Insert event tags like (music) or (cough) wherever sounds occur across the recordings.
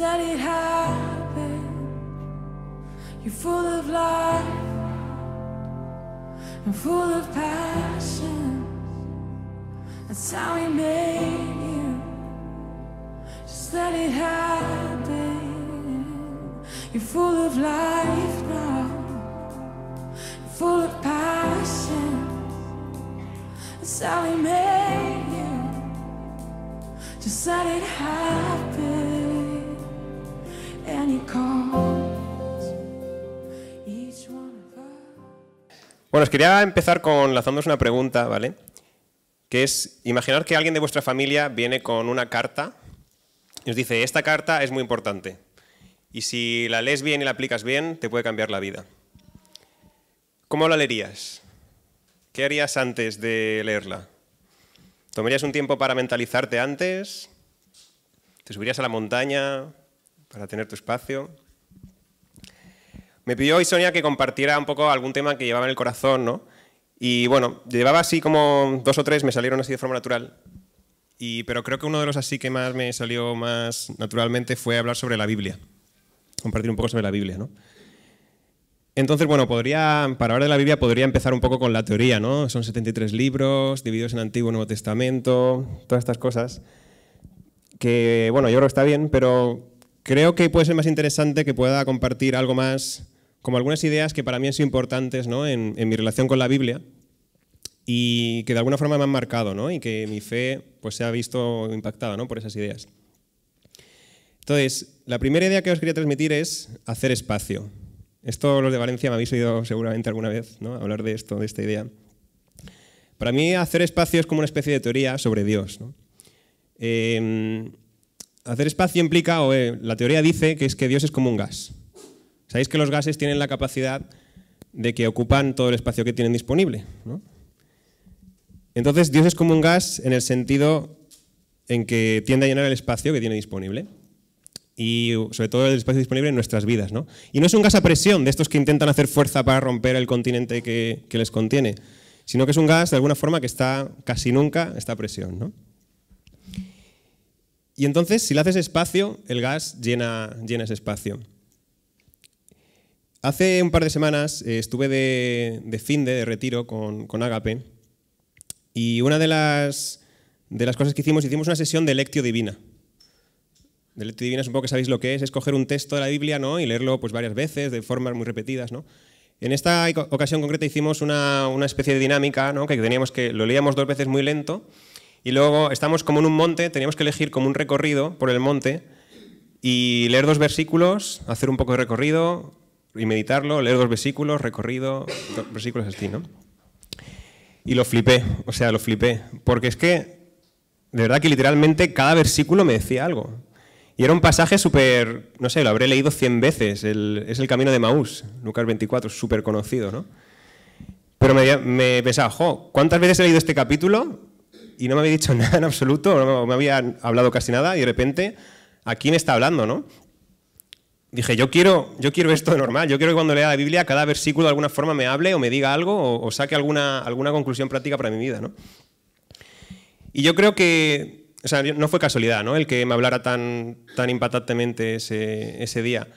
let it happen. You're full of life and full of passion. That's how we made you. Just let it happen. You're full of life now, You're full of passion. That's how we made you. Just let it happen. Bueno, os quería empezar con lanzándoos una pregunta, ¿vale? Que es, imaginar que alguien de vuestra familia viene con una carta y os dice, esta carta es muy importante. Y si la lees bien y la aplicas bien, te puede cambiar la vida. ¿Cómo la leerías? ¿Qué harías antes de leerla? ¿Tomarías un tiempo para mentalizarte antes? ¿Te subirías a la montaña? para tener tu espacio. Me pidió hoy Sonia que compartiera un poco algún tema que llevaba en el corazón, ¿no? Y bueno, llevaba así como dos o tres, me salieron así de forma natural. Y, pero creo que uno de los así que más me salió más naturalmente fue hablar sobre la Biblia. Compartir un poco sobre la Biblia, ¿no? Entonces, bueno, podría, para hablar de la Biblia podría empezar un poco con la teoría, ¿no? Son 73 libros, divididos en Antiguo y Nuevo Testamento, todas estas cosas. Que, bueno, yo creo que está bien, pero Creo que puede ser más interesante que pueda compartir algo más, como algunas ideas que para mí han sido importantes ¿no? en, mi relación con la Biblia y que de alguna forma me han marcado ¿no? y que mi fe pues, se ha visto impactada por esas ideas. Entonces, la primera idea que os quería transmitir es hacer espacio. Esto los de Valencia me habéis oído seguramente alguna vez ¿no? hablar de esto, de esta idea. Para mí hacer espacio es como una especie de teoría sobre Dios. ¿no? Em, hacer espacio implica, o eh, la teoría dice, que es que Dios es como un gas. Sabéis que los gases tienen la capacidad de que ocupan todo el espacio que tienen disponible. Entonces, Dios es como un gas en el sentido en que tiende a llenar el espacio que tiene disponible. Y sobre todo el espacio disponible en nuestras vidas. ¿no? Y no es un gas a presión, de estos que intentan hacer fuerza para romper el continente que, les contiene, sino que es un gas, de alguna forma, que está casi nunca está a presión. ¿no? Y entonces, si le haces espacio, el gas llena, ese espacio. Hace un par de semanas eh, estuve de, fin de, retiro con, Agape y una de las, cosas que hicimos, hicimos una sesión de Lectio Divina. De Lectio Divina es poco que sabéis lo que es, es coger un texto de la Biblia y leerlo pues, varias veces, de formas muy repetidas. En esta ocasión concreta hicimos una, especie de dinámica que teníamos que lo leíamos dos veces muy lento y luego estamos como en un monte, teníamos que elegir como un recorrido por el monte y leer dos versículos, hacer un poco de recorrido y meditarlo, leer dos versículos, recorrido, dos versículos así, ¿no? Y lo flipé, o sea, lo flipé, porque es que de verdad que literalmente cada versículo me decía algo. Y era un pasaje súper, no sé, lo habré leído cien veces, el, es el camino de Maús, Lucas 24, súper conocido, ¿no? Pero me, me pensaba, jo, ¿cuántas veces he leído este capítulo? y no me había dicho (laughs) nada en absoluto, no me había hablado casi nada y de repente, ¿a quién está hablando, no? Dije, yo quiero, yo quiero esto de normal, yo quiero que cuando lea la Biblia cada versículo de alguna forma me hable o me diga algo o, saque alguna, alguna conclusión práctica para mi vida, ¿no? Y yo creo que, o sea, no fue casualidad, ¿no? El que me hablara tan, tan impactantemente ese, ese, día.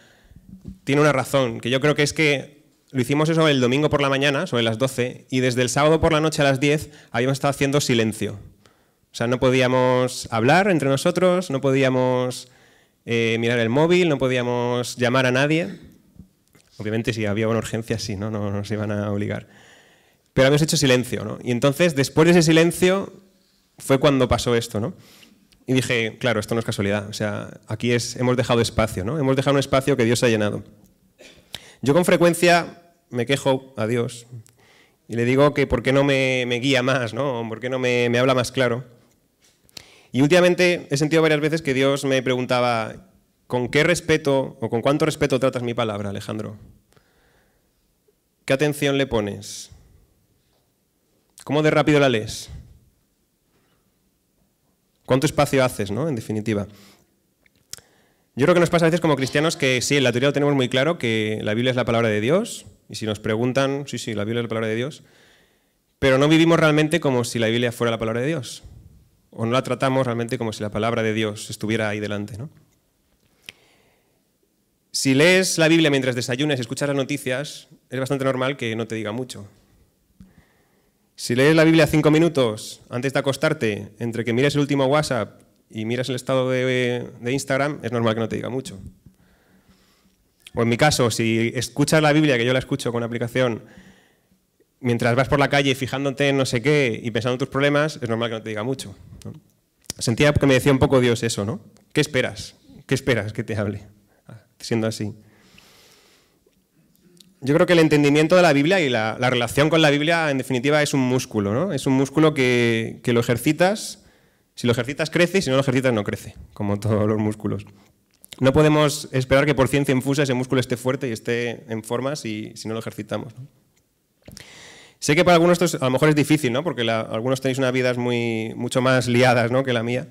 Tiene una razón, que yo creo que es que lo hicimos eso el domingo por la mañana, sobre las 12, y desde el sábado por la noche a las 10 habíamos estado haciendo silencio. O sea, no podíamos hablar entre nosotros, no podíamos eh, mirar el móvil, no podíamos llamar a nadie. Obviamente si había una urgencia, sí, ¿no? No nos iban a obligar. Pero habíamos hecho silencio, ¿no? Y entonces, después de ese silencio, fue cuando pasó esto, ¿no? Y dije, claro, esto no es casualidad. O sea, aquí es, hemos dejado espacio, ¿no? Hemos dejado un espacio que Dios ha llenado. Yo con frecuencia me quejo a Dios y le digo que por qué no me, guía más, ¿no? ¿Por qué no me habla más claro? Y últimamente he sentido varias veces que Dios me preguntaba, ¿con qué respeto o con cuánto respeto tratas mi palabra, Alejandro? ¿Qué atención le pones? ¿Cómo de rápido la lees? ¿Cuánto espacio haces, no? En definitiva. Yo creo que nos pasa a veces como cristianos que sí, en la teoría lo tenemos muy claro, que la Biblia es la palabra de Dios, y si nos preguntan, sí, sí, la Biblia es la palabra de Dios, pero no vivimos realmente como si la Biblia fuera la palabra de Dios o no la tratamos realmente como si la palabra de Dios estuviera ahí delante. ¿no? Si lees la Biblia mientras desayunas y escuchas las noticias, es bastante normal que no te diga mucho. Si lees la Biblia cinco minutos antes de acostarte, entre que miras el último WhatsApp y miras el estado de, Instagram, es normal que no te diga mucho. O en mi caso, si escuchas la Biblia, que yo la escucho con aplicación, mientras vas por la calle fijándote en no sé qué y pensando en tus problemas, es normal que no te diga mucho sentía que me decía un poco Dios eso, ¿no? ¿Qué esperas? ¿Qué esperas que te hable? Ah, siendo así. Yo creo que el entendimiento de la Biblia y la, relación con la Biblia, en definitiva, es un músculo, ¿no? Es un músculo que, lo ejercitas. Si lo ejercitas, crece, y si no lo ejercitas, no crece, como todos los músculos. No podemos esperar que por ciencia infusa ese músculo esté fuerte y esté en forma si, si no lo ejercitamos. Sé que para algunos esto a lo mejor es difícil, ¿no? Porque algunos tenéis unas vidas muy, mucho más liadas ¿no? que la mía.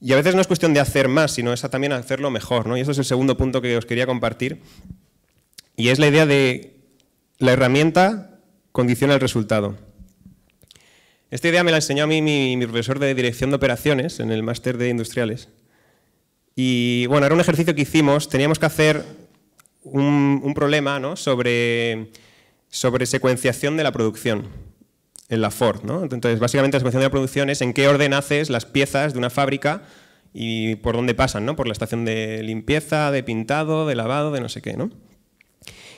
Y a veces no es cuestión de hacer más, sino también hacerlo mejor, ¿no? Y eso es el segundo punto que os quería compartir. Y es la idea de la herramienta condiciona el resultado. Esta idea me la enseñó a mí mi, profesor de dirección de operaciones en el máster de industriales. Y bueno, era un ejercicio que hicimos, teníamos que hacer un, un problema ¿no? sobre sobre secuenciación de la producción en la Ford. ¿no? Entonces, básicamente la secuenciación de la producción es en qué orden haces las piezas de una fábrica y por dónde pasan, ¿no? por la estación de limpieza, de pintado, de lavado, de no sé qué. ¿no?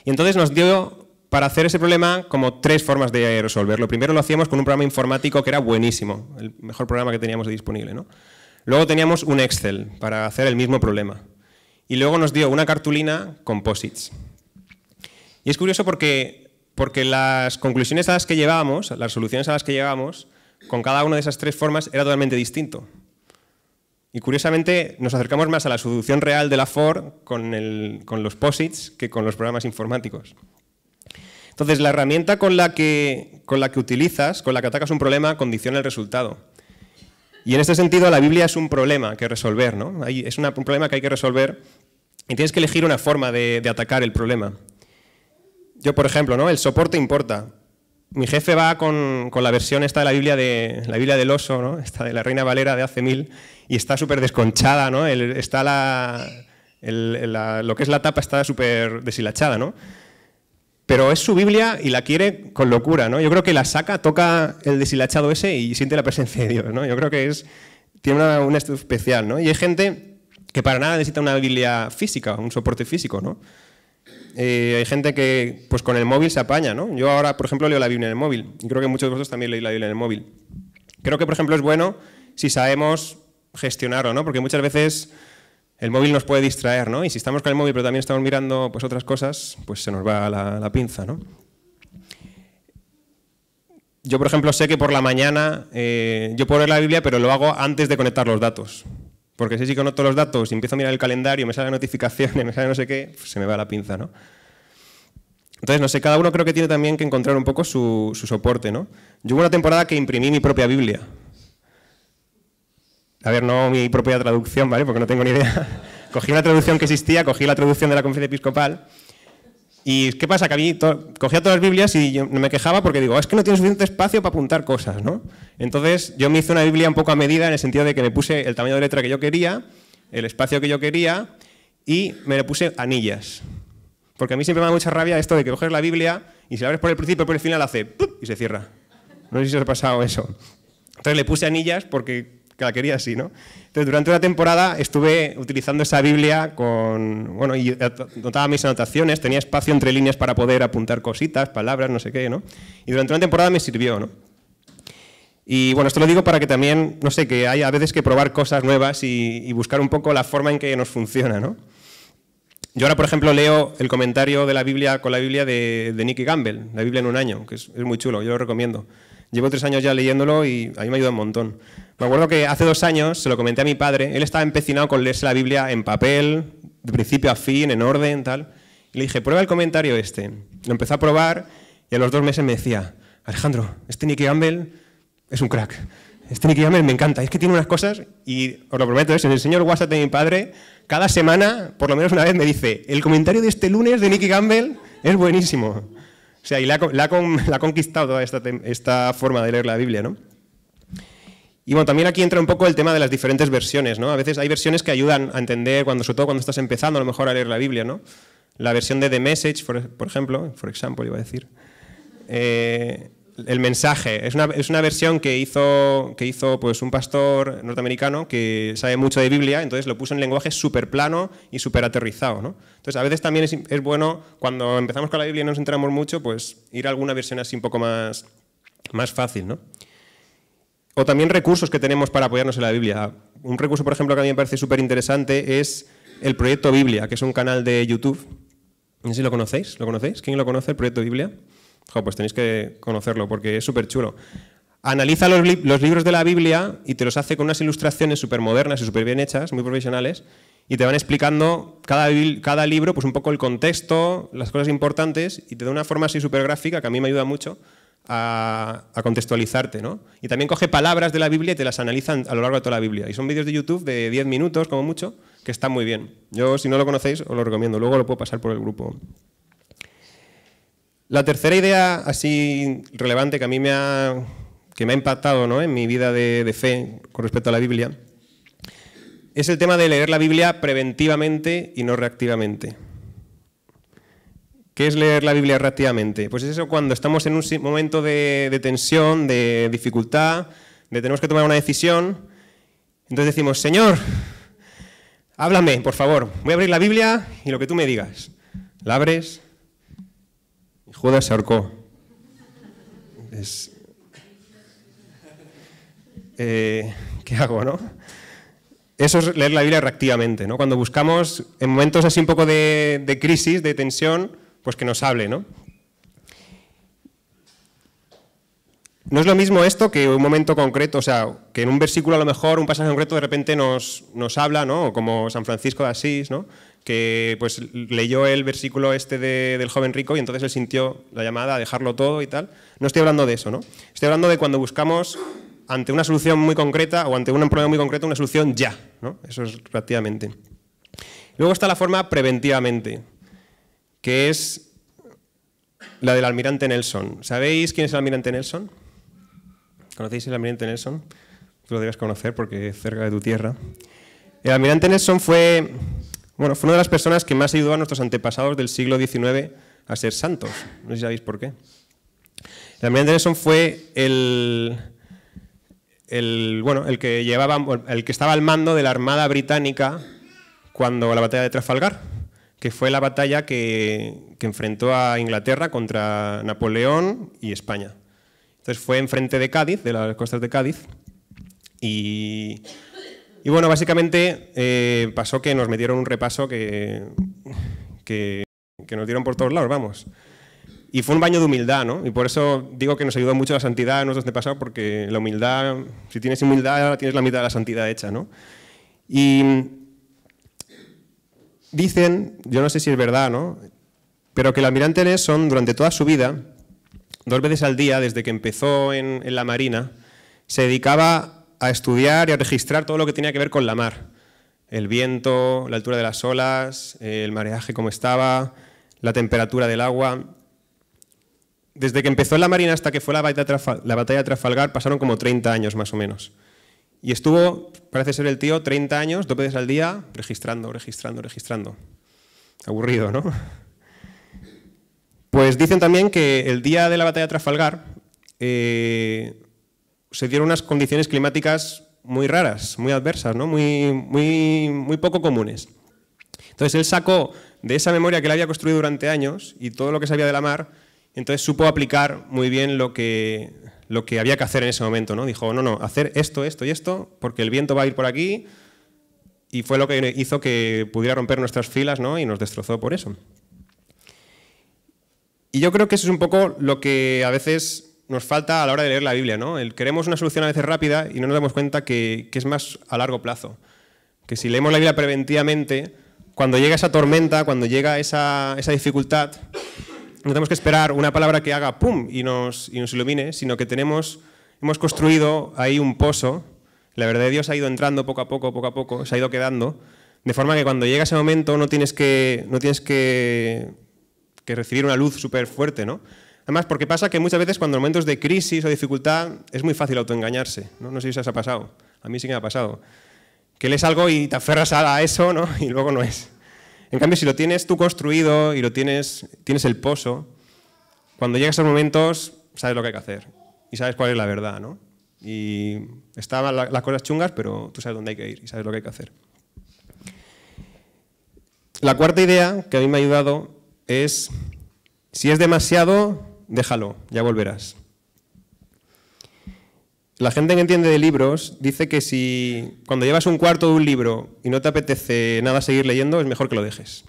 Y entonces nos dio para hacer ese problema como tres formas de resolverlo. Primero lo hacíamos con un programa informático que era buenísimo, el mejor programa que teníamos disponible. ¿no? Luego teníamos un Excel para hacer el mismo problema. Y luego nos dio una cartulina Composites. Y es curioso porque porque las conclusiones a las que llegábamos, las soluciones a las que llegábamos, con cada una de esas tres formas era totalmente distinto. Y curiosamente nos acercamos más a la solución real de la FOR con, los POSITs que con los programas informáticos. Entonces, la herramienta con la, que, utilizas, con la que atacas un problema, condiciona el resultado. Y en este sentido, la Biblia es un problema que resolver, ¿no? Hay, es un problema que hay que resolver y tienes que elegir una forma de atacar el problema yo, por ejemplo, ¿no? El soporte importa. Mi jefe va con, la versión esta de la Biblia de la Biblia del oso, ¿no? Esta de la Reina Valera de hace mil y está súper desconchada, ¿no? está la, lo que es la tapa está súper deshilachada, Pero es su Biblia y la quiere con locura, ¿no? Yo creo que la saca, toca el deshilachado ese y siente la presencia de Dios, ¿no? Yo creo que es tiene una, estilo especial, ¿no? Y hay gente que para nada necesita una Biblia física, un soporte físico, ¿no? Eh, hay gente que pues, con el móvil se apaña, ¿no? Yo ahora, por ejemplo, leo la Biblia en el móvil, y creo que muchos de vosotros también leéis la Biblia en el móvil. Creo que, por ejemplo, es bueno si sabemos gestionarlo, ¿no? Porque muchas veces el móvil nos puede distraer, ¿no? Y si estamos con el móvil pero también estamos mirando pues, otras cosas, pues se nos va la, pinza, Yo, por ejemplo, sé que por la mañana eh, yo puedo leer la Biblia, pero lo hago antes de conectar los datos. Porque si conozco todos los datos y empiezo a mirar el calendario, me salen notificaciones, me sale no sé qué, pues se me va la pinza, ¿no? Entonces, no sé, cada uno creo que tiene también que encontrar un poco su, su soporte, ¿no? Yo hubo una temporada que imprimí mi propia Biblia. A ver, no mi propia traducción, ¿vale? Porque no tengo ni idea. (laughs) cogí una traducción que existía, cogí la traducción de la conferencia episcopal ¿Y qué pasa? Que a mí cogía todas las Biblias y yo me quejaba porque digo, ah, es que no tiene suficiente espacio para apuntar cosas, ¿no? Entonces yo me hice una Biblia un poco a medida en el sentido de que le puse el tamaño de letra que yo quería, el espacio que yo quería y me le puse anillas. Porque a mí siempre me da mucha rabia esto de que coges la Biblia y si la abres por el principio, por el final hace ¡pup! y se cierra. No sé si os ha pasado eso. Entonces le puse anillas porque que la quería así, ¿no? Entonces, durante una temporada estuve utilizando esa Biblia con, bueno, y notaba mis anotaciones, tenía espacio entre líneas para poder apuntar cositas, palabras, no sé qué, ¿no? Y durante una temporada me sirvió, ¿no? Y bueno, esto lo digo para que también, no sé, que hay a veces que probar cosas nuevas y, buscar un poco la forma en que nos funciona, ¿no? Yo ahora, por ejemplo, leo el comentario de la Biblia con la Biblia de, Nicky Gamble, La Biblia en un año, que es, es, muy chulo, yo lo recomiendo. Llevo tres años ya leyéndolo y a mí me ayuda un montón. Me acuerdo que hace dos años se lo comenté a mi padre, él estaba empecinado con leerse la Biblia en papel, de principio a fin, en orden, tal. Y le dije, prueba el comentario este. Lo empecé a probar y a los dos meses me decía, Alejandro, este Nicky Gamble es un crack. Este Nicky Gamble me encanta. Es que tiene unas cosas, y os lo prometo, es ¿eh? en el señor WhatsApp de mi padre, cada semana, por lo menos una vez, me dice, el comentario de este lunes de Nicky Gamble es buenísimo. O sea, y la, ha (laughs) conquistado toda esta forma de leer la Biblia, ¿no? Y bueno, también aquí entra un poco el tema de las diferentes versiones, ¿no? A veces hay versiones que ayudan a entender, cuando, sobre todo cuando estás empezando a lo mejor a leer la Biblia, ¿no? La versión de The Message, por, ejemplo, por ejemplo, iba a decir. Eh, el mensaje. Es una, versión que hizo, que hizo pues, un pastor norteamericano que sabe mucho de Biblia, entonces lo puso en lenguaje súper plano y súper aterrizado. ¿no? Entonces, a veces también es, bueno, cuando empezamos con la Biblia y no nos entramos mucho, pues ir a alguna versión así un poco más, más fácil. ¿no? O también recursos que tenemos para apoyarnos en la Biblia. Un recurso, por ejemplo, que a mí me parece súper interesante es el Proyecto Biblia, que es un canal de YouTube. No sé si lo conocéis, ¿lo conocéis? ¿Quién lo conoce, el Proyecto Biblia? pues tenéis que conocerlo porque es súper chulo. Analiza los, libros de la Biblia y te los hace con unas ilustraciones súper modernas y súper bien hechas, muy profesionales, y te van explicando cada, cada libro, pues un poco el contexto, las cosas importantes, y te da una forma así súper gráfica que a mí me ayuda mucho a, contextualizarte, ¿no? Y también coge palabras de la Biblia y te las analizan a lo largo de toda la Biblia. Y son vídeos de YouTube de 10 minutos, como mucho, que están muy bien. Yo, si no lo conocéis, os lo recomiendo. Luego lo puedo pasar por el grupo. La tercera idea así relevante que a mí me ha, que me ha impactado ¿no? en mi vida de fe con respecto a la Biblia es el tema de leer la Biblia preventivamente y no reactivamente. ¿Qué es leer la Biblia reactivamente? Pues es eso cuando estamos en un momento de, tensión, de dificultad, de tenemos que tomar una decisión. Entonces decimos, Señor, háblame, por favor. Voy a abrir la Biblia y lo que tú me digas. La abres y Judas se ahorcó. Eh, ¿Qué hago, no? Eso es leer la Biblia reactivamente, ¿no? Cuando buscamos en momentos así un poco de crisis, de tensión, pues que nos hable, ¿no? No es lo mismo esto que un momento concreto, o sea, que en un versículo a lo mejor un pasaje concreto de repente nos, habla, ¿no? Como San Francisco de Asís, ¿no? Que pues leyó el versículo este del joven rico y entonces él sintió la llamada a dejarlo todo y tal. No estoy hablando de eso, ¿no? Estoy hablando de cuando buscamos ante una solución muy concreta o ante un problema muy concreto una solución ya, ¿no? Eso es prácticamente. Luego está la forma preventivamente que es la del almirante Nelson. ¿Sabéis quién es el almirante Nelson? ¿Conocéis el almirante Nelson? Tú lo debes conocer porque es cerca de tu tierra. El almirante Nelson fue, bueno, fue una de las personas que más ayudó a nuestros antepasados del siglo XIX a ser santos. No sé si sabéis por qué. El almirante Nelson fue el, el, bueno, el, que llevaba, el que estaba al mando de la Armada Británica cuando la batalla de Trafalgar que fue la batalla que, enfrentó a Inglaterra contra Napoleón y España. Entonces fue enfrente de Cádiz, de las costas de Cádiz, y, y bueno, básicamente eh, pasó que nos metieron un repaso que, que, nos dieron por todos lados, vamos. Y fue un baño de humildad, ¿no? Y por eso digo que nos ayudó mucho la santidad en de pasado porque la humildad, si tienes humildad, tienes la mitad de la santidad hecha, ¿no? Y Dicen, yo no sé si es verdad, ¿no? Pero que el almirante Nelson, durante toda su vida, dos veces al día, desde que empezó en, la Marina, se dedicaba a estudiar y a registrar todo lo que tenía que ver con la mar. El viento, la altura de las olas, el mareaje como estaba, la temperatura del agua. Desde que empezó en la Marina hasta que fue la batalla de Trafalgar pasaron como 30 años más o menos. Y estuvo, parece ser el tío, 30 años, dos veces al día, registrando, registrando, registrando. Aburrido, ¿no? Pues dicen también que el día de la batalla de Trafalgar eh, se dieron unas condiciones climáticas muy raras, muy adversas, muy, muy, muy poco comunes. Entonces él sacó de esa memoria que él había construido durante años y todo lo que sabía de la mar, entonces supo aplicar muy bien lo que, lo que había que hacer en ese momento, ¿no? Dijo, no, no, hacer esto, esto y esto, porque el viento va a ir por aquí, y fue lo que hizo que pudiera romper nuestras filas, ¿no? Y nos destrozó por eso. Y yo creo que eso es un poco lo que a veces nos falta a la hora de leer la Biblia, ¿no? El, queremos una solución a veces rápida y no nos damos cuenta que, que es más a largo plazo. Que si leemos la Biblia preventivamente, cuando llega esa tormenta, cuando llega esa, esa dificultad, no tenemos que esperar una palabra que haga pum y nos, nos ilumine, sino que tenemos, hemos construido ahí un pozo. La verdad de Dios ha ido entrando poco a poco, poco a poco, se ha ido quedando. De forma que cuando llega ese momento no tienes que, recibir una luz súper fuerte, ¿no? Además, porque pasa que muchas veces cuando en momentos de crisis o dificultad es muy fácil autoengañarse, ¿no? sé si eso ha pasado, a mí sí que me ha pasado. Que lees algo y te aferras a eso, ¿no? (laughs) Y luego no es. En cambio, si lo tienes tú construido y lo tienes, tienes el pozo, cuando llegas a esos momentos sabes lo que hay que hacer y sabes cuál es la verdad, ¿no? Y estaban las cosas chungas, pero tú sabes dónde hay que ir y sabes lo que hay que hacer. La cuarta idea que a mí me ha ayudado es, si es demasiado, déjalo, ya volverás. La gente que entiende de libros dice que si cuando llevas un cuarto de un libro y no te apetece nada seguir leyendo, es mejor que lo dejes.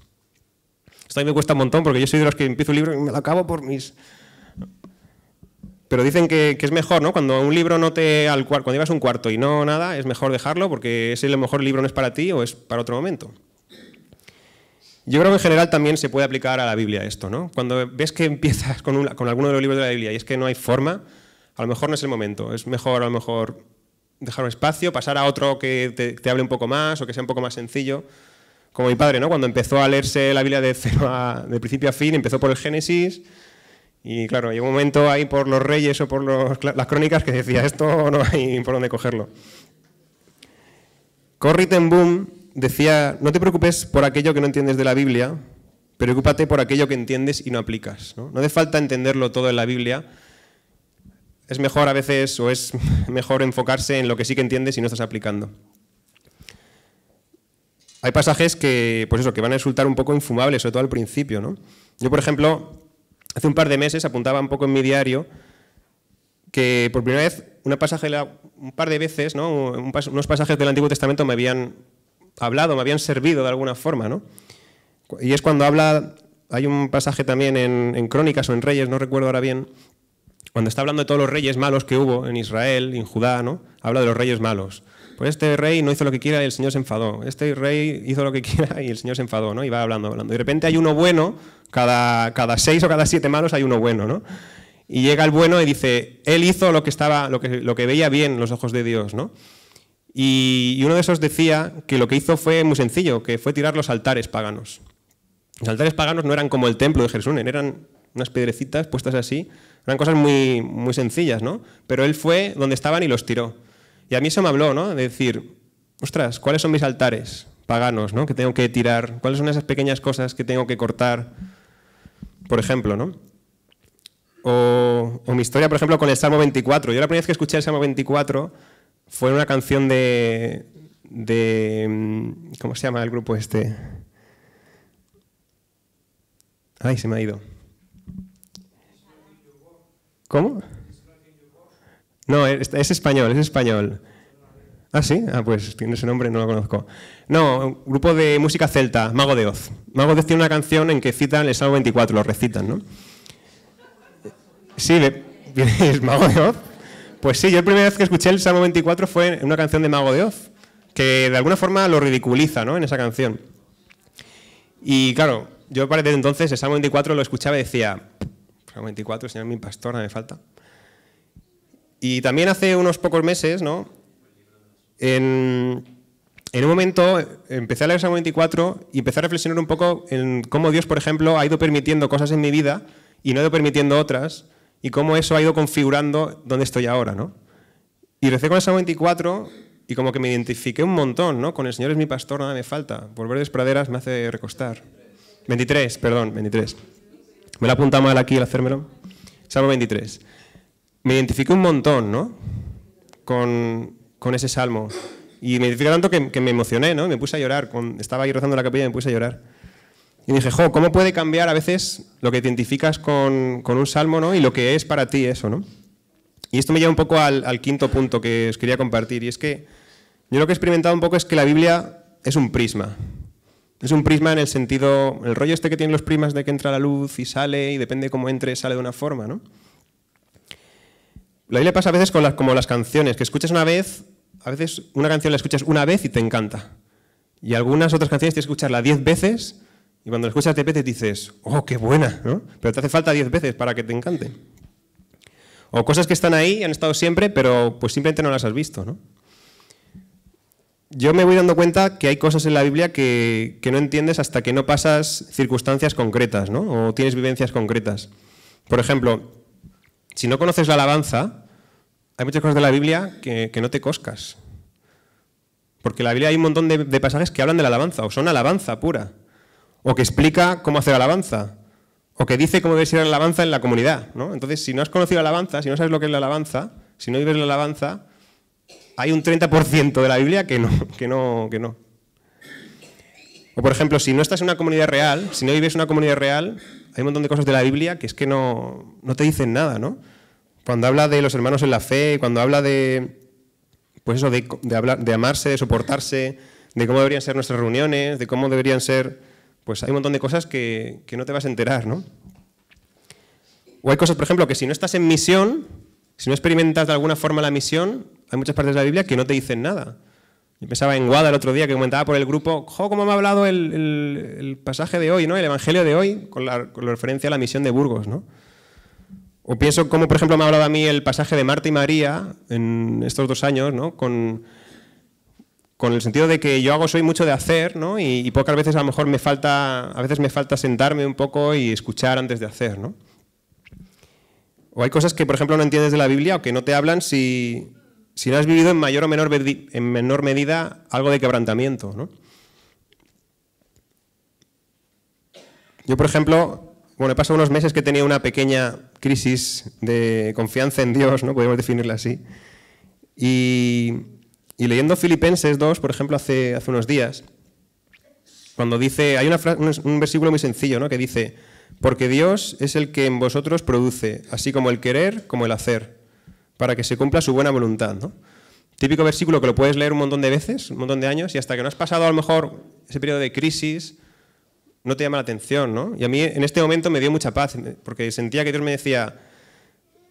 Esto a mí me cuesta un montón porque yo soy de los que empiezo un libro y me lo acabo por mis... Pero dicen que, es mejor, ¿no? Cuando un libro no te... Al, cuando llevas un cuarto y no nada, es mejor dejarlo porque ese a mejor libro no es para ti o es para otro momento. Yo creo que en general también se puede aplicar a la Biblia esto, ¿no? Cuando ves que empiezas con, con alguno de los libros de la Biblia y es que no hay forma, a lo mejor no es el momento. Es mejor a lo mejor dejar un espacio, pasar a otro que te, hable un poco más o que sea un poco más sencillo. Como mi padre, ¿no? Cuando empezó a leerse la Biblia de, de principio a fin, empezó por el Génesis y claro, llegó un momento ahí por los reyes o por las crónicas que decía, esto no hay por dónde cogerlo. Corrie ten Boom decía, no te preocupes por aquello que no entiendes de la Biblia, preocúpate por aquello que entiendes y no aplicas. No, no hace falta entenderlo todo en la Biblia es mejor a veces o es (laughs) mejor enfocarse en lo que sí que entiendes y no estás aplicando. Hay pasajes que, pues eso, que van a resultar un poco infumables, sobre todo al principio, ¿no? Yo, por ejemplo, hace un par de meses apuntaba un poco en mi diario que por primera vez pasaje, un par de veces, ¿no? unos pasajes del Antiguo Testamento me habían hablado, me habían servido de alguna forma, ¿no? Y es cuando habla, hay un pasaje también en Crónicas o en Reyes, no recuerdo ahora bien, cuando está hablando de todos los reyes malos que hubo en Israel, en Judá, ¿no? habla de los reyes malos. Pues este rey no hizo lo que quiera y el Señor se enfadó. Este rey hizo lo que (laughs) quiera y el Señor se enfadó, ¿no? Y va hablando, hablando. Y de repente hay uno bueno, cada, cada seis o cada siete malos hay uno bueno, ¿no? Y llega el bueno y dice, él hizo lo que, estaba, lo que, lo que veía bien los ojos de Dios, ¿no? Y, y uno de esos decía que lo que hizo fue muy sencillo, que fue tirar los altares paganos. Los altares paganos no eran como el templo de Jerusalén, eran unas piedrecitas puestas así eran cosas muy, sencillas, ¿no? Pero él fue donde estaban y los tiró. Y a mí eso me habló, ¿no? De decir, ostras, ¿cuáles son mis altares paganos, ¿no? Que tengo que tirar, ¿cuáles son esas pequeñas cosas que tengo que cortar? Por ejemplo, ¿no? O, mi historia, por ejemplo, con el Salmo 24. Yo la primera vez que escuché el Salmo 24 fue en una canción de, de... Mm, ¿Cómo se llama el grupo este? Ay, se me ha ido. ¿Cómo? No, es, español, es español. Ah, sí, ah, pues tiene ese nombre, no lo conozco. No, un grupo de música celta, Mago de Oz. Mago de Oz tiene una canción en que citan el Salmo 24, lo recitan, ¿no? Sí, (laughs) ¿es Mago de Oz? Pues sí, yo la primera vez que escuché el Salmo 24 fue en una canción de Mago de Oz, que de alguna forma lo ridiculiza, ¿no? En esa canción. Y claro, yo desde entonces el Salmo 24 lo escuchaba y decía, 24, el Señor mi pastor, nada me falta. Y también hace unos pocos meses, ¿no? En, un momento empecé a leer Salmo 24 y empecé a reflexionar un poco en cómo Dios, por ejemplo, ha ido permitiendo cosas en mi vida y no ha ido permitiendo otras y cómo eso ha ido configurando dónde estoy ahora, ¿no? Y recé con el Salmo 24 y como que me identifiqué un montón, ¿no? Con el Señor es mi pastor, nada me falta. volver de praderas me hace recostar. 23, perdón, 23. Me la apunta mal aquí el hacérmelo. Salmo 23. Me identifiqué un montón, Con, ese salmo. Y me identifico tanto que, me emocioné, ¿no? Me puse a llorar. estaba ahí rozando la capilla y me puse a llorar. Y dije, jo, ¿cómo puede cambiar a veces lo que identificas con, un salmo, ¿no? Y lo que es para ti eso, ¿no? Y esto me lleva un poco al quinto punto que os quería compartir. Y es que yo lo que he experimentado un poco es que la Biblia es un prisma. Es un prisma en el sentido, el rollo este que tienen los primas de que entra la luz y sale y depende cómo entre sale de una forma, ¿no? Lo le pasa a veces con las, como las canciones, que escuchas una vez, a veces una canción la escuchas una vez y te encanta. Y algunas otras canciones tienes que escucharla diez veces y cuando la escuchas diez veces dices, oh, qué buena, ¿no? Pero te hace falta diez veces para que te encante. O cosas que están ahí, han estado siempre, pero pues simplemente no las has visto, ¿no? yo me voy dando cuenta que hay cosas en la Biblia que, no entiendes hasta que no pasas circunstancias concretas, ¿no? O tienes vivencias concretas. Por ejemplo, si no conoces la alabanza, hay muchas cosas de la Biblia que, no te coscas. Porque en la Biblia hay un montón de, de, pasajes que hablan de la alabanza, o son alabanza pura, o que explica cómo hacer alabanza, o que dice cómo debe ser la alabanza en la comunidad. ¿no? Entonces, si no has conocido la alabanza, si no sabes lo que es la alabanza, si no vives la alabanza, hay un 30% de la Biblia que no, que no, que no. O por ejemplo, si no estás en una comunidad real, si no vives en una comunidad real, hay un montón de cosas de la Biblia que es que no, no te dicen nada, ¿no? Cuando habla de los hermanos en la fe, cuando habla de, pues eso, de, hablar, de amarse, de soportarse, de cómo deberían ser nuestras reuniones, de cómo deberían ser, pues hay un montón de cosas que, que no te vas a enterar, ¿no? O hay cosas, por ejemplo, que si no estás en misión, si no experimentas de alguna forma la misión, hay muchas partes de la Biblia que no te dicen nada. Yo pensaba en Guada el otro día que comentaba por el grupo, jo, cómo me ha hablado el, pasaje de hoy, ¿no? el evangelio de hoy, con la, referencia a la misión de Burgos. ¿no? O pienso cómo, por ejemplo, me ha hablado a mí el pasaje de Marta y María en estos dos años, ¿no? con, el sentido de que yo hago soy mucho de hacer, ¿no? Y, y, pocas veces a lo mejor me falta, a veces me falta sentarme un poco y escuchar antes de hacer, ¿no? O hay cosas que, por ejemplo, no entiendes de la Biblia o que no te hablan si, no has vivido en mayor o menor, en menor medida algo de quebrantamiento. Yo, por ejemplo, bueno, he pasado unos meses que tenía una pequeña crisis de confianza en Dios, ¿no? podemos definirla así. Y, leyendo Filipenses 2, por ejemplo, hace, hace unos días, cuando dice, hay un versículo muy sencillo, ¿no? que dice, porque Dios es el que en vosotros produce, así como el querer como el hacer, para que se cumpla su buena voluntad. Típico versículo que lo puedes leer un montón de veces, un montón de años, y hasta que no has pasado a lo mejor ese periodo de crisis, no te llama la atención. ¿no? Y a mí en este momento me dio mucha paz, porque sentía que Dios me decía,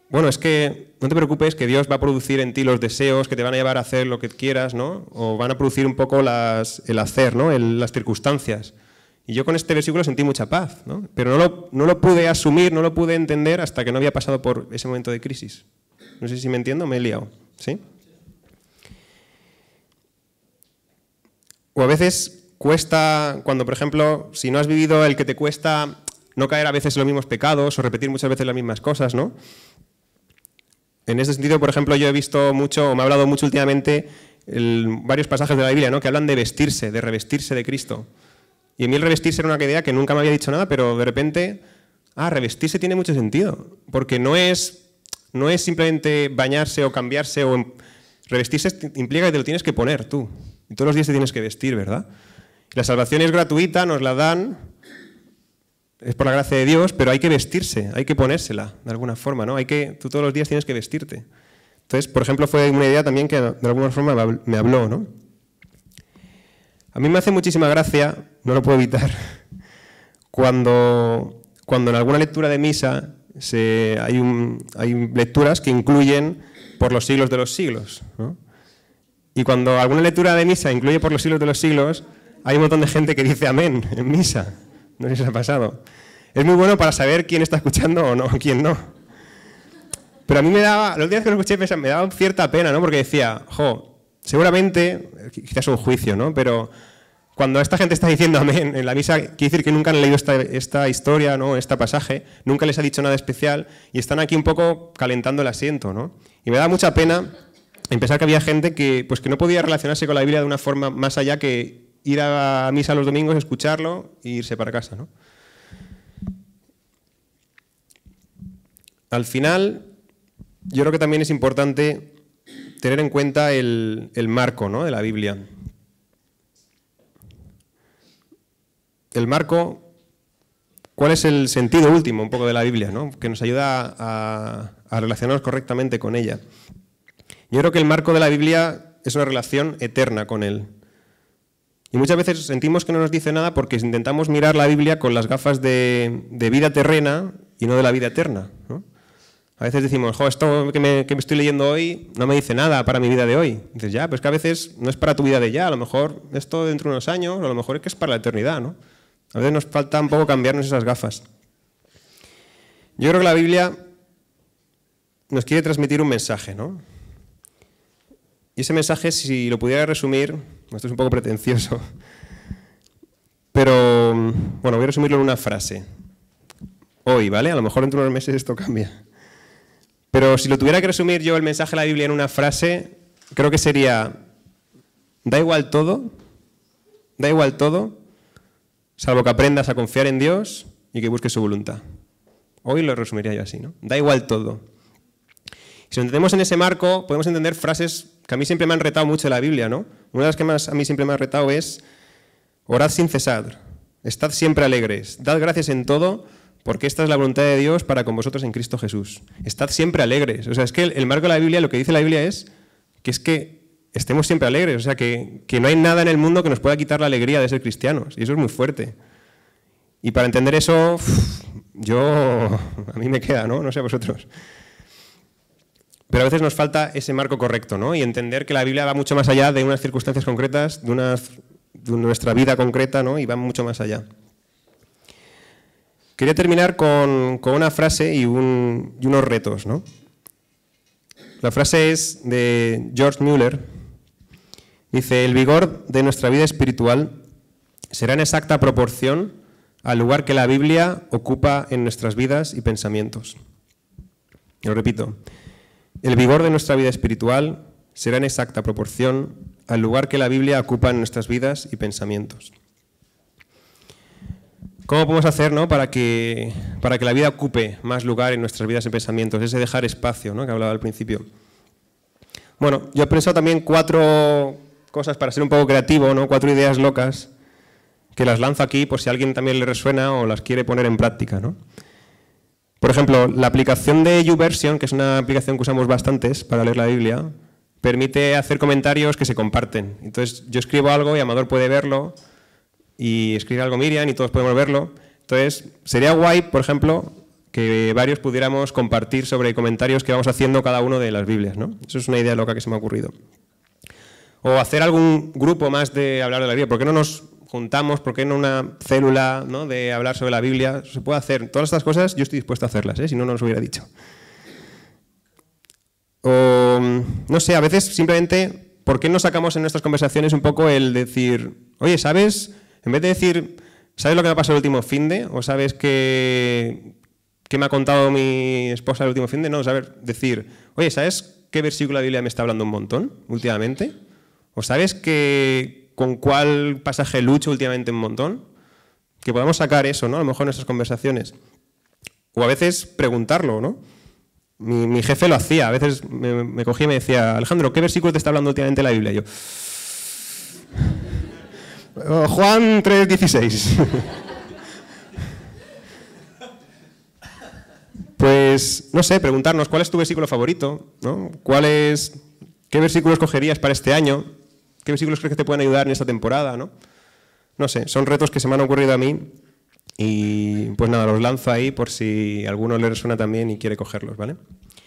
bueno, es que no te preocupes, que Dios va a producir en ti los deseos que te van a llevar a hacer lo que quieras, ¿no? o van a producir un poco el hacer, ¿no? las circunstancias. Y yo con este versículo sentí mucha paz, pero no lo, pude asumir, no lo pude entender hasta que no había pasado por ese momento de crisis. No sé si me entiendo, me he liado. ¿sí? O a veces cuesta, cuando por ejemplo, si no has vivido el que te cuesta no caer a veces en los mismos pecados o repetir muchas veces las mismas cosas, ¿no? En ese sentido, por ejemplo, yo he visto mucho, o me ha hablado mucho últimamente, varios pasajes de la Biblia, ¿no? Que hablan de vestirse, de revestirse de Cristo. Y a mí el revestirse era una idea que nunca me había dicho nada, pero de repente, ah, revestirse tiene mucho sentido, porque no es, no es simplemente bañarse o cambiarse o... Em, revestirse implica que te lo tienes que poner tú. Y todos los días te tienes que vestir, ¿verdad? La salvación es gratuita, nos la dan, es por la gracia de Dios, pero hay que vestirse, hay que ponérsela de alguna forma, ¿no? Hay que, tú todos los días tienes que vestirte. Entonces, por ejemplo, fue una idea también que de alguna forma me habló, ¿no? A mí me hace muchísima gracia, no lo puedo evitar, cuando, cuando en alguna lectura de misa hay, lecturas que incluyen por los siglos de los siglos. Y cuando alguna lectura de misa incluye por los siglos de los siglos, hay un montón de gente que dice amén en misa. No sé si ha pasado. Es muy bueno para saber quién está escuchando o no, (laughs) quién no. Pero a mí me daba, los días que lo escuché me daba cierta pena, ¿no? Porque decía, jo, seguramente, eh, quizás un juicio, ¿no? Pero cuando esta gente está diciendo amén en la misa, quiere decir que nunca han leído esta, historia, ¿no? este pasaje, nunca les ha dicho nada especial y están aquí un poco calentando el asiento. Y me da mucha pena empezar que había gente que, pues, que no podía relacionarse con la Biblia de una forma más allá que ir a misa los domingos, escucharlo e irse para casa. Al final, yo creo que también es importante tener en cuenta el, marco de la Biblia. el marco, cuál es el sentido último un poco de la Biblia, ¿no? que nos ayuda a, relacionarnos correctamente con ella. Yo creo que el marco de la Biblia es una relación eterna con Él. Y muchas veces sentimos que no nos dice nada porque intentamos mirar la Biblia con las gafas de, vida terrena y no de la vida eterna. A veces decimos, jo, esto que me, estoy leyendo hoy no me dice nada para mi vida de hoy. dices, ya, es que a veces no es para tu vida de ya, a lo mejor esto dentro de unos años, a lo mejor es que es para la eternidad, ¿no? A veces nos falta un poco cambiarnos esas gafas. Yo creo que la Biblia nos quiere transmitir un mensaje, ¿no? Y ese mensaje, si lo pudiera resumir, esto es un poco pretencioso, (laughs) pero bueno, voy a resumirlo en una frase. Hoy, ¿vale? A lo mejor dentro de unos meses esto cambia. Pero si lo tuviera que resumir yo el mensaje de la Biblia en una frase, creo que sería, da igual todo, da igual todo, salvo que aprendas a confiar en Dios y que busques su voluntad. Hoy lo resumiría yo así, ¿no? Da igual todo. Si lo entendemos en ese marco, podemos entender frases que a mí siempre me han retado mucho en la Biblia, ¿no? Una de las que más a mí siempre me ha retado es, orad sin cesar, estad siempre alegres, dad gracias en todo, porque esta es la voluntad de Dios para con vosotros en Cristo Jesús. Estad siempre alegres. O sea, es que el marco de la Biblia, lo que dice la Biblia es que es que estemos siempre alegres, o sea, que, no hay nada en el mundo que nos pueda quitar la alegría de ser cristianos, y eso es muy fuerte. Y para entender eso, yo, (laughs) a mí me queda, ¿no? No sé a vosotros. Pero a veces nos falta ese marco correcto, ¿no? Y entender que la Biblia va mucho más allá de unas circunstancias concretas, de, unas, de nuestra vida concreta, ¿no? Y va mucho más allá. Quería terminar con, con una frase y, y unos retos, ¿no? La frase es de George Mueller, Dice, el vigor de nuestra vida espiritual será en exacta proporción al lugar que la Biblia ocupa en nuestras vidas y pensamientos. Lo repito, el vigor de nuestra vida espiritual será en exacta proporción al lugar que la Biblia ocupa en nuestras vidas y pensamientos. ¿Cómo podemos hacer para, que, para que la vida ocupe más lugar en nuestras vidas y pensamientos? Ese dejar espacio ¿no? que hablaba al principio. Bueno, yo he pensado también cuatro, cosas para ser un poco creativo, ¿no? Cuatro ideas locas que las lanzo aquí por si a alguien también le resuena o las quiere poner en práctica, ¿no? Por ejemplo, la aplicación de YouVersion, que es una aplicación que usamos bastantes para leer la Biblia, permite hacer comentarios que se comparten. Entonces, yo escribo algo y Amador puede verlo, y escribe algo Miriam y todos podemos verlo. Entonces, sería guay, por ejemplo, que varios pudiéramos compartir sobre comentarios que vamos haciendo cada uno de las Biblias, ¿no? Eso es una idea loca que se me ha ocurrido. O hacer algún grupo más de hablar de la Biblia. ¿Por qué no nos juntamos? ¿Por qué no una célula de hablar sobre la Biblia? Se puede hacer. Todas estas cosas yo estoy dispuesto a hacerlas, ¿eh? si no, no os hubiera dicho. O, mm, no sé, a veces simplemente, ¿por qué no sacamos en nuestras conversaciones un poco el decir, oye, ¿sabes? En vez de decir, ¿sabes lo que me ha pasado el último fin de? ¿O sabes qué me ha contado mi esposa el último fin de? No, saber decir, oye, ¿sabes qué versículo de la Biblia me está hablando un montón últimamente? ¿O sabes que, con cuál pasaje lucho últimamente un montón? Que podamos sacar eso, ¿no? A lo mejor en nuestras conversaciones. O a veces preguntarlo, ¿no? Mi, jefe lo hacía, a veces me, cogía y me decía, Alejandro, ¿qué versículo te está hablando últimamente la Biblia? Y yo, oh, Juan 3.16. (laughs) pues, no sé, preguntarnos cuál es tu versículo favorito, ¿no? ¿Cuál es, ¿Qué versículo escogerías para este año? ¿Qué versículos crees que te pueden ayudar en esta temporada? ¿no? sé, son retos que se me han ocurrido a mí y pues nada, los lanzo ahí por si alguno le resuena también y quiere cogerlos, ¿vale?